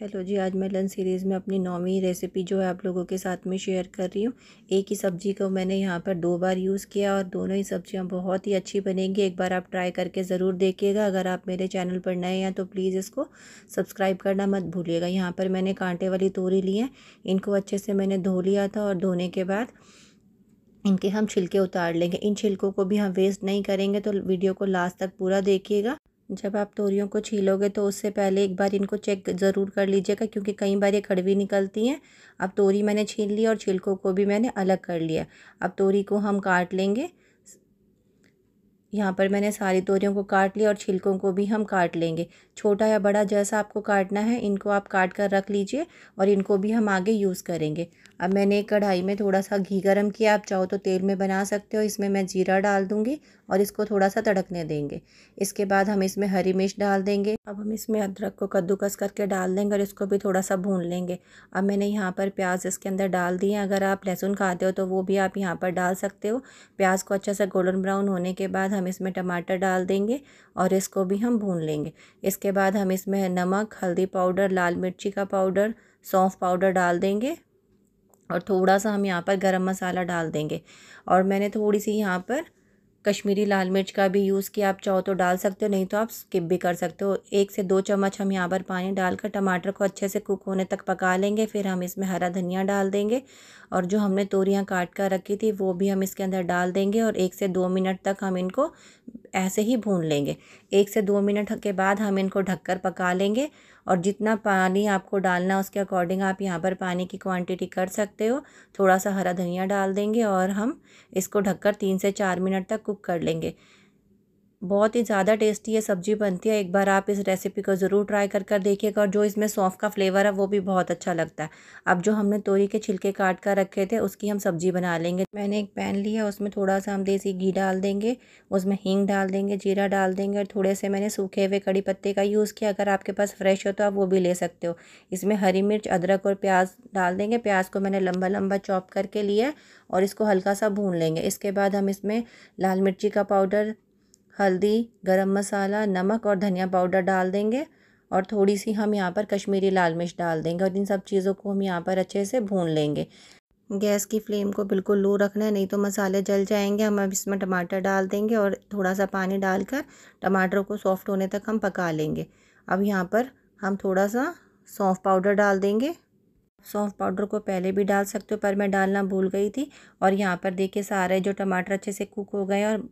hello जी आज मैं lunch series में अपनी नौवीं रेसिपी जो है आप लोगों के साथ में शेयर कर रही हूँ एक ही सब्ज़ी को मैंने यहाँ पर दो बार यूज़ किया और दोनों ही सब्ज़ियाँ बहुत ही अच्छी बनेंगी एक बार आप ट्राई करके ज़रूर देखिएगा अगर आप मेरे चैनल पर नए हैं तो प्लीज़ इसको सब्सक्राइब करना मत भूलिएगा यहाँ पर मैंने कांटे वाली तोरी ली है इनको अच्छे से मैंने धो लिया था और धोने के बाद इनके हम छिलके उतार लेंगे इन छिलकों को भी हम वेस्ट नहीं करेंगे तो वीडियो को लास्ट तक पूरा देखिएगा जब आप तोरियों को छीलोगे तो उससे पहले एक बार इनको चेक ज़रूर कर लीजिएगा क्योंकि कई बार ये कड़वी निकलती हैं अब तोरी मैंने छीन ली और छिलकों को भी मैंने अलग कर लिया अब तोरी को हम काट लेंगे यहाँ पर मैंने सारी तोरियों को काट लिया और छिलकों को भी हम काट लेंगे छोटा या बड़ा जैसा आपको काटना है इनको आप काट कर रख लीजिए और इनको भी हम आगे यूज़ करेंगे अब मैंने एक कढ़ाई में थोड़ा सा घी गरम किया आप चाहो तो तेल में बना सकते हो इसमें मैं जीरा डाल दूँगी और इसको थोड़ा सा तड़कने देंगे इसके बाद हम इसमें हरी मिर्च डाल देंगे अब हम इसमें अदरक को कद्दूकस करके डाल देंगे और इसको भी थोड़ा सा भून लेंगे अब मैंने यहाँ पर प्याज इसके अंदर डाल दिए अगर आप लहसुन खाते हो तो वो भी आप यहाँ पर डाल सकते हो प्याज को अच्छा सा गोल्डन ब्राउन होने के बाद हम इसमें टमाटर डाल देंगे और इसको भी हम भून लेंगे इसके बाद हम इसमें नमक हल्दी पाउडर लाल मिर्ची का पाउडर सौंफ पाउडर डाल देंगे और थोड़ा सा हम यहाँ पर गरम मसाला डाल देंगे और मैंने थोड़ी सी यहाँ पर कश्मीरी लाल मिर्च का भी यूज़ किया आप चाहो तो डाल सकते हो नहीं तो आप स्किप भी कर सकते हो एक से दो चम्मच हम यहाँ पर पानी डालकर टमाटर को अच्छे से कुक होने तक पका लेंगे फिर हम इसमें हरा धनिया डाल देंगे और जो हमने तोरियाँ काट कर रखी थी वो भी हम इसके अंदर डाल देंगे और एक से दो मिनट तक हम इनको ऐसे ही भून लेंगे एक से दो मिनट के बाद हम इनको ढककर पका लेंगे और जितना पानी आपको डालना उसके अकॉर्डिंग आप यहाँ पर पानी की क्वांटिटी कर सकते हो थोड़ा सा हरा धनिया डाल देंगे और हम इसको ढककर तीन से चार मिनट तक कुक कर लेंगे बहुत ही ज़्यादा टेस्टी है सब्ज़ी बनती है एक बार आप इस रेसिपी को ज़रूर ट्राई कर कर देखिएगा और जो इसमें सौंफ का फ्लेवर है वो भी बहुत अच्छा लगता है अब जो हमने तोरी के छिलके काट कर रखे थे उसकी हम सब्ज़ी बना लेंगे मैंने एक पैन लिया उसमें थोड़ा सा हम देसी घी डाल देंगे उसमें हींग डाल देंगे जीरा डाल देंगे और थोड़े से मैंने सूखे हुए कड़ी पत्ते का यूज़ किया अगर आपके पास फ्रेश हो तो आप वो भी ले सकते हो इसमें हरी मिर्च अदरक और प्याज डाल देंगे प्याज को मैंने लंबा लंबा चॉप करके लिया और इसको हल्का सा भून लेंगे इसके बाद हम इसमें लाल मिर्ची का पाउडर हल्दी गरम मसाला नमक और धनिया पाउडर डाल देंगे और थोड़ी सी हम यहाँ पर कश्मीरी लाल मिर्च डाल देंगे और इन सब चीज़ों को हम यहाँ पर अच्छे से भून लेंगे गैस की फ्लेम को बिल्कुल लो रखना है नहीं तो मसाले जल जाएंगे हम अब इसमें टमाटर डाल देंगे और थोड़ा सा पानी डालकर टमाटर को सॉफ्ट होने तक हम पका लेंगे अब यहाँ पर हम थोड़ा सा सौंफ पाउडर डाल देंगे सौंफ पाउडर को पहले भी डाल सकते हो पर मैं डालना भूल गई थी और यहाँ पर देखिए सारे जो टमाटर अच्छे से कुक हो गए और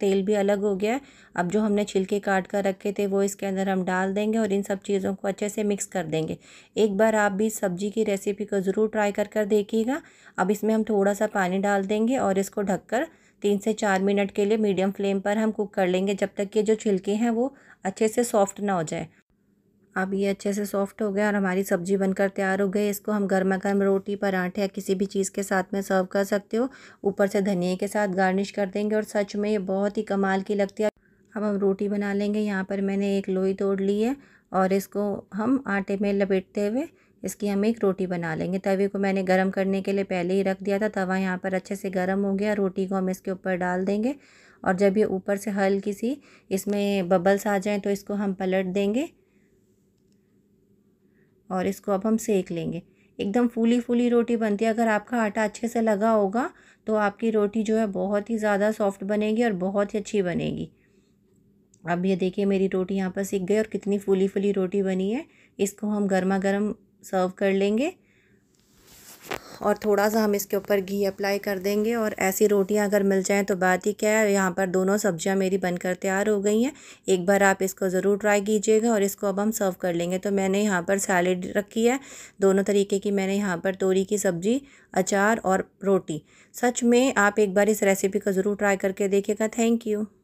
तेल भी अलग हो गया है अब जो हमने छिलके काट कर रखे थे वो इसके अंदर हम डाल देंगे और इन सब चीज़ों को अच्छे से मिक्स कर देंगे एक बार आप भी सब्जी की रेसिपी को ज़रूर ट्राई कर कर देखिएगा अब इसमें हम थोड़ा सा पानी डाल देंगे और इसको ढक कर तीन से चार मिनट के लिए मीडियम फ्लेम पर हम कुक कर लेंगे जब तक कि जो छिलके हैं वो अच्छे से सॉफ्ट ना हो जाए अब ये अच्छे से सॉफ्ट हो गया और हमारी सब्ज़ी बनकर तैयार हो गई इसको हम गर्मा गर्म रोटी पराठे या किसी भी चीज़ के साथ में सर्व कर सकते हो ऊपर से धनिए के साथ गार्निश कर देंगे और सच में ये बहुत ही कमाल की लगती है अब हम रोटी बना लेंगे यहाँ पर मैंने एक लोई तोड़ ली है और इसको हम आटे में लपेटते हुए इसकी हम एक रोटी बना लेंगे तवे को मैंने गर्म करने के लिए पहले ही रख दिया था तवा यहाँ पर अच्छे से गर्म हो गया रोटी को हम इसके ऊपर डाल देंगे और जब ये ऊपर से हल्की सी इसमें बबल्स आ जाएँ तो इसको हम पलट देंगे और इसको अब हम सेक लेंगे एकदम फूली फूली रोटी बनती है अगर आपका आटा अच्छे से लगा होगा तो आपकी रोटी जो है बहुत ही ज़्यादा सॉफ्ट बनेगी और बहुत ही अच्छी बनेगी अब ये देखिए मेरी रोटी यहाँ पर सीख गई और कितनी फूली फूली रोटी बनी है इसको हम गर्मा गर्म सर्व कर लेंगे और थोड़ा सा हम इसके ऊपर घी अप्लाई कर देंगे और ऐसी रोटियां अगर मिल जाएँ तो बात ही क्या है यहाँ पर दोनों सब्जियां मेरी बनकर तैयार हो गई हैं एक बार आप इसको ज़रूर ट्राई कीजिएगा और इसको अब हम सर्व कर लेंगे तो मैंने यहाँ पर सैलड रखी है दोनों तरीके की मैंने यहाँ पर तोरी की सब्ज़ी अचार और रोटी सच में आप एक बार इस रेसिपी को ज़रूर ट्राई करके देखिएगा थैंक यू